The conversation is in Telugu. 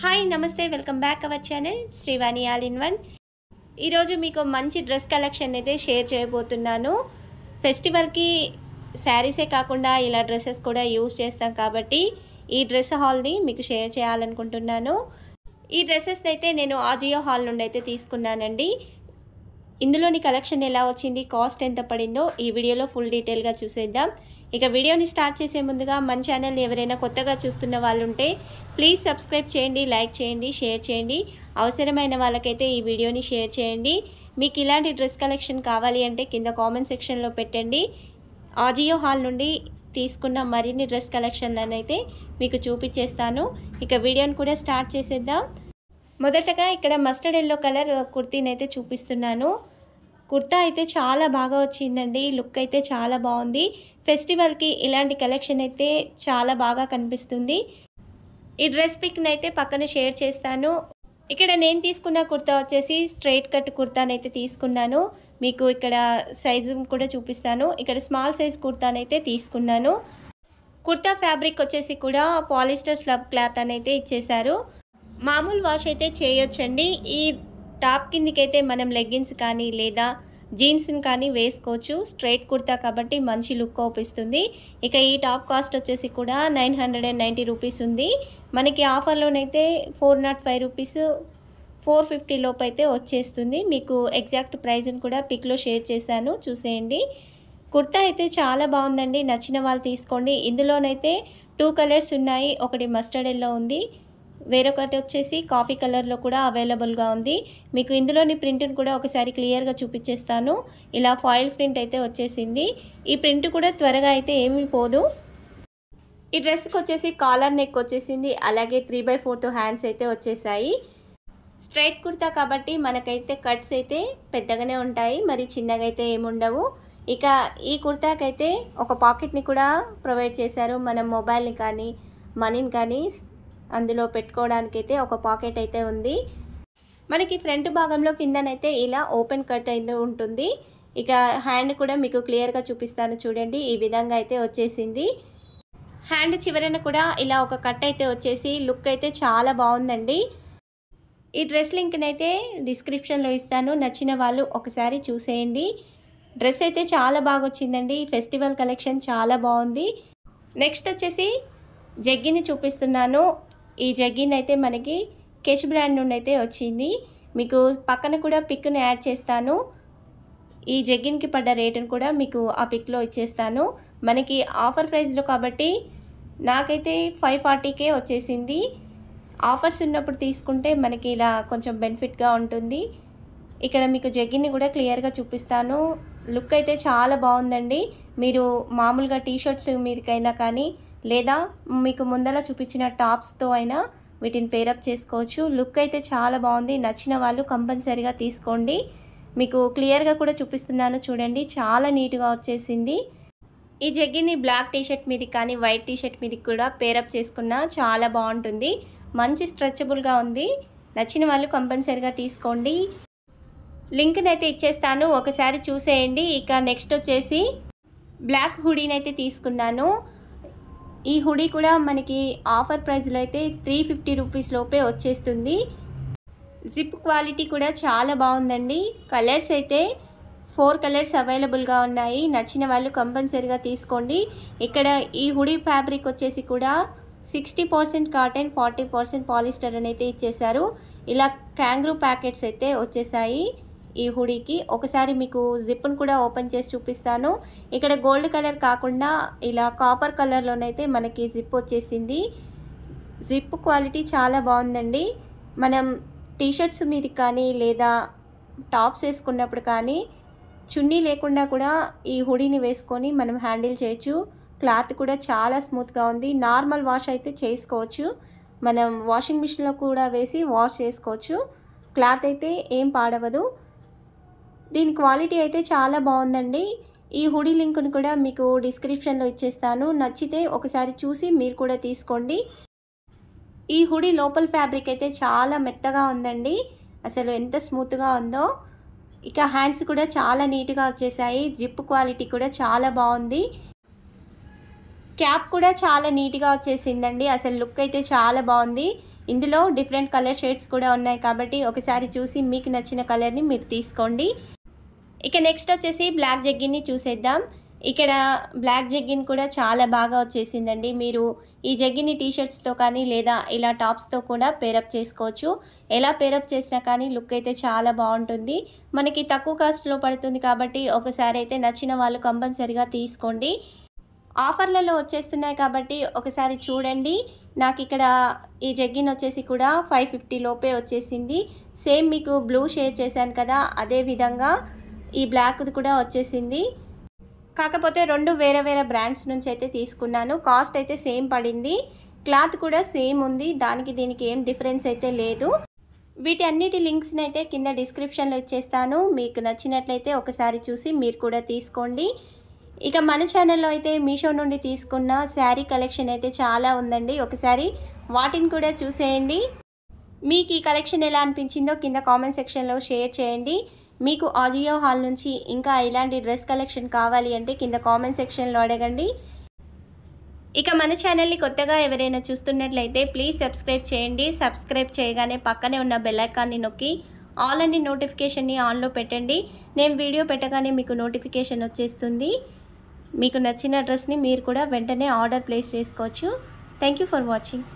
hi namaste welcome back our channel Srivani all in one ఈరోజు మీకు మంచి డ్రెస్ కలెక్షన్ అయితే షేర్ చేయబోతున్నాను ఫెస్టివల్కి శారీసే కాకుండా ఇలా డ్రెస్సెస్ కూడా యూజ్ చేస్తాం కాబట్టి ఈ డ్రెస్ హాల్ని మీకు షేర్ చేయాలనుకుంటున్నాను ఈ డ్రెస్సెస్ని అయితే నేను ఆజియో హాల్ నుండి అయితే తీసుకున్నానండి ఇందులోని కలెక్షన్ ఎలా వచ్చింది కాస్ట్ ఎంత పడిందో ఈ వీడియోలో ఫుల్ డీటెయిల్గా చూసేద్దాం ఇక వీడియోని స్టార్ట్ చేసే ముందుగా మన ఛానల్ని ఎవరైనా కొత్తగా చూస్తున్న వాళ్ళు ఉంటే ప్లీజ్ సబ్స్క్రైబ్ చేయండి లైక్ చేయండి షేర్ చేయండి అవసరమైన వాళ్ళకైతే ఈ వీడియోని షేర్ చేయండి మీకు ఇలాంటి డ్రెస్ కలెక్షన్ కావాలి అంటే కింద కామెంట్ సెక్షన్లో పెట్టండి ఆజియో హాల్ నుండి తీసుకున్న మరిన్ని డ్రెస్ కలెక్షన్లను అయితే మీకు చూపించేస్తాను ఇక వీడియోని కూడా స్టార్ట్ చేసేద్దాం మొదటగా ఇక్కడ మస్టర్డ్ ఎల్లో కలర్ కుర్తీని అయితే చూపిస్తున్నాను కుర్తా అయితే చాలా బాగా వచ్చిందండి లుక్ అయితే చాలా బాగుంది ఫెస్టివల్కి ఇలాంటి కలెక్షన్ అయితే చాలా బాగా కనిపిస్తుంది ఈ డ్రెస్ పిక్ని అయితే పక్కన షేర్ చేస్తాను ఇక్కడ నేను తీసుకున్న కుర్తా వచ్చేసి స్ట్రైట్ కట్ కుర్తానైతే తీసుకున్నాను మీకు ఇక్కడ సైజు కూడా చూపిస్తాను ఇక్కడ స్మాల్ సైజ్ కుర్తానైతే తీసుకున్నాను కుర్తా ఫ్యాబ్రిక్ వచ్చేసి కూడా పాలిస్టర్ స్లబ్ క్లాత్ అని అయితే ఇచ్చేశారు మామూలు వాష్ అయితే చేయొచ్చండి ఈ టాప్ కిందికైతే మనం లెగ్గిన్స్ కానీ లేదా జీన్స్ని కానీ వేసుకోవచ్చు స్ట్రైట్ కుర్తా కాబట్టి మంచి లుక్ కోపిస్తుంది ఇక ఈ టాప్ కాస్ట్ వచ్చేసి కూడా nine hundred and ninety rupees ఉంది మనకి ఆఫర్లోనైతే four nought five rupees four fifty లోపు అయితే వచ్చేస్తుంది మీకు ఎగ్జాక్ట్ ప్రైస్ని కూడా పిక్లో షేర్ చేశాను చూసేయండి కుర్తా అయితే చాలా బాగుందండి నచ్చిన వాళ్ళు తీసుకోండి ఇందులోనైతే టూ కలర్స్ ఉన్నాయి ఒకటి మస్టర్డ్ ఎల్లో ఉంది వేరొకటి వచ్చేసి కాఫీ కలర్లో కూడా అవైలబుల్గా ఉంది మీకు ఇందులోని ప్రింట్ని కూడా ఒకసారి క్లియర్గా చూపించేస్తాను ఇలా ఫాయిల్ ప్రింట్ అయితే వచ్చేసింది ఈ ప్రింట్ కూడా త్వరగా అయితే ఏమీ పోదు ఈ డ్రెస్కి వచ్చేసి కాలర్ నెక్ వచ్చేసింది అలాగే త్రీ బై ఫోర్తో హ్యాండ్స్ అయితే వచ్చేసాయి స్ట్రైట్ కుర్తా కాబట్టి మనకైతే కట్స్ అయితే పెద్దగానే ఉంటాయి మరి చిన్నగా అయితే ఏముండవు ఇక ఈ కుర్తాకైతే ఒక పాకెట్ని కూడా ప్రొవైడ్ చేశారు మనం మొబైల్ని కానీ మనీని కానీ అందులో పెట్టుకోవడానికైతే ఒక పాకెట్ అయితే ఉంది మనకి ఫ్రంట్ భాగంలో కిందనైతే ఇలా ఓపెన్ కట్ అయితే ఉంటుంది ఇక హ్యాండ్ కూడా మీకు క్లియర్గా చూపిస్తాను చూడండి ఈ విధంగా అయితే వచ్చేసింది హ్యాండ్ చివరన కూడా ఇలా ఒక కట్ అయితే వచ్చేసి లుక్ అయితే చాలా బాగుందండి ఈ డ్రెస్ లింక్ని అయితే డిస్క్రిప్షన్లో ఇస్తాను నచ్చిన వాళ్ళు ఒకసారి చూసేయండి డ్రెస్ అయితే చాలా బాగా వచ్చిందండి ఫెస్టివల్ కలెక్షన్ చాలా బాగుంది నెక్స్ట్ వచ్చేసి జగ్గిని చూపిస్తున్నాను ఈ జగ్గిన్ అయితే మనకి కెచ్ బ్రాండ్ నుండి అయితే వచ్చింది మీకు పక్కన కూడా పిక్ను యాడ్ చేస్తాను ఈ జగ్గిన్కి పడ్డ రేటును కూడా మీకు ఆ పిక్లో ఇచ్చేస్తాను మనకి ఆఫర్ ప్రైస్లో కాబట్టి నాకైతే ఫైవ్ ఫార్టీకే వచ్చేసింది ఆఫర్స్ ఉన్నప్పుడు తీసుకుంటే మనకి ఇలా కొంచెం బెనిఫిట్గా ఉంటుంది ఇక్కడ మీకు జగ్గిన్ని కూడా క్లియర్గా చూపిస్తాను లుక్ అయితే చాలా బాగుందండి మీరు మామూలుగా టీ షర్ట్స్ మీదకైనా కానీ లేదా మీకు ముందల చూపించిన టాప్స్తో అయినా వీటిని పేరప్ చేసుకోవచ్చు లుక్ అయితే చాలా బాగుంది నచ్చిన వాళ్ళు కంపల్సరీగా తీసుకోండి మీకు క్లియర్గా కూడా చూపిస్తున్నాను చూడండి చాలా నీట్గా వచ్చేసింది ఈ జగ్గిని బ్లాక్ టీషర్ట్ మీద కానీ వైట్ టీషర్ట్ మీద కూడా పేరప్ చేసుకున్నా చాలా బాగుంటుంది మంచి స్ట్రెచబుల్గా ఉంది నచ్చిన వాళ్ళు కంపల్సరీగా తీసుకోండి లింక్నైతే అయితే ఇచ్చేస్తాను ఒకసారి చూసేయండి ఇక నెక్స్ట్ వచ్చేసి బ్లాక్ హుడీని అయితే తీసుకున్నాను ఈ హుడీ కూడా మనకి ఆఫర్ ప్రైస్లో అయితే త్రీ ఫిఫ్టీ రూపీస్ లోపే వచ్చేస్తుంది జిప్ క్వాలిటీ కూడా చాలా బాగుందండి కలర్స్ అయితే ఫోర్ కలర్స్ అవైలబుల్గా ఉన్నాయి నచ్చిన వాళ్ళు కంపల్సరీగా తీసుకోండి ఇక్కడ ఈ హుడీ ఫ్యాబ్రిక్ వచ్చేసి కూడా sixty percent cotton forty percent polyester అని అయితే ఇచ్చేశారు ఇలా క్యాంగ్రూ ప్యాకెట్స్ అయితే వచ్చేసాయి ఈ హుడీకి ఒకసారి మీకు జిప్ను కూడా ఓపెన్ చేసి చూపిస్తాను ఇక్కడ గోల్డ్ కలర్ కాకుండా ఇలా కాపర్ కలర్లోనైతే మనకి జిప్ వచ్చేసింది జిప్ క్వాలిటీ చాలా బాగుందండి మనం టీషర్ట్స్ మీద కానీ లేదా టాప్స్ వేసుకున్నప్పుడు కానీ చున్నీ లేకుండా కూడా ఈ హుడీని వేసుకొని మనం హ్యాండిల్ చేయొచ్చు క్లాత్ కూడా చాలా స్మూత్గా ఉంది నార్మల్ వాష్ అయితే చేసుకోవచ్చు మనం వాషింగ్ మిషన్లో కూడా వేసి వాష్ చేసుకోవచ్చు క్లాత్ అయితే ఏం పాడవదు దీని క్వాలిటీ అయితే చాలా బాగుందండి ఈ హుడీ లింక్ను కూడా మీకు డిస్క్రిప్షన్లో ఇచ్చేస్తాను నచ్చితే ఒకసారి చూసి మీరు కూడా తీసుకోండి ఈ హుడీ లోపల ఫ్యాబ్రిక్ అయితే చాలా మెత్తగా ఉందండి అసలు ఎంత స్మూత్గా ఉందో ఇక హ్యాండ్స్ కూడా చాలా నీట్గా వచ్చేసాయి జిప్ క్వాలిటీ కూడా చాలా బాగుంది క్యాప్ కూడా చాలా నీట్గా వచ్చేసిందండి అసలు లుక్ అయితే చాలా బాగుంది ఇందులో డిఫరెంట్ కలర్ షేడ్స్ కూడా ఉన్నాయి కాబట్టి ఒకసారి చూసి మీకు నచ్చిన కలర్ని మీరు తీసుకోండి ఇక నెక్స్ట్ వచ్చేసి బ్లాక్ జగ్గిన్ని చూసేద్దాం ఇక్కడ బ్లాక్ జగ్గిన్ కూడా చాలా బాగా వచ్చేసిందండి మీరు ఈ జగ్గిన్ని టీషర్ట్స్తో కానీ లేదా ఇలా టాప్స్తో కూడా పేరప్ చేసుకోవచ్చు ఎలా పేరప్ చేసినా కానీ లుక్ అయితే చాలా బాగుంటుంది మనకి తక్కువ కాస్ట్లో పడుతుంది కాబట్టి ఒకసారి అయితే నచ్చిన వాళ్ళు కంపల్సరిగా తీసుకోండి ఆఫర్లలో వచ్చేస్తున్నాయి కాబట్టి ఒకసారి చూడండి నాకు ఇక్కడ ఈ జగ్గిన్ వచ్చేసి కూడా ఫైవ్ ఫిఫ్టీ లోపే వచ్చేసింది సేమ్ మీకు బ్లూ షేర్ చేశాను కదా అదే విధంగా ఈ బ్లాక్ది కూడా వచ్చేసింది కాకపోతే రెండు వేరే వేరే బ్రాండ్స్ నుంచి అయితే తీసుకున్నాను కాస్ట్ అయితే సేమ్ పడింది క్లాత్ కూడా సేమ్ ఉంది దానికి దీనికి ఏం డిఫరెన్స్ అయితే లేదు వీటి అన్నిటి లింక్స్ని అయితే కింద డిస్క్రిప్షన్లో ఇచ్చేస్తాను మీకు నచ్చినట్లయితే ఒకసారి చూసి మీరు కూడా తీసుకోండి ఇక మన ఛానల్లో అయితే మీషో నుండి తీసుకున్న శారీ కలెక్షన్ అయితే చాలా ఉందండి ఒకసారి వాటిని కూడా చూసేయండి మీకు ఈ కలెక్షన్ ఎలా అనిపించిందో కింద కామెంట్ సెక్షన్లో షేర్ చేయండి మీకు ఆజియో హాల్ నుంచి ఇంకా ఇలాంటి డ్రెస్ కలెక్షన్ కావాలి అంటే కింద కామెంట్ సెక్షన్లో అడగండి ఇక మన ఛానల్ని కొత్తగా ఎవరైనా చూస్తున్నట్లయితే ప్లీజ్ సబ్స్క్రైబ్ చేయండి సబ్స్క్రైబ్ చేయగానే పక్కనే ఉన్న బెల్లైకాన్ని నొక్కి ఆల్ అండ్ నోటిఫికేషన్ని ఆన్లో పెట్టండి నేను వీడియో పెట్టగానే మీకు నోటిఫికేషన్ వచ్చేస్తుంది మీకు నచ్చిన డ్రెస్ని మీరు కూడా వెంటనే ఆర్డర్ ప్లేస్ చేసుకోవచ్చు థ్యాంక్ ఫర్ వాచింగ్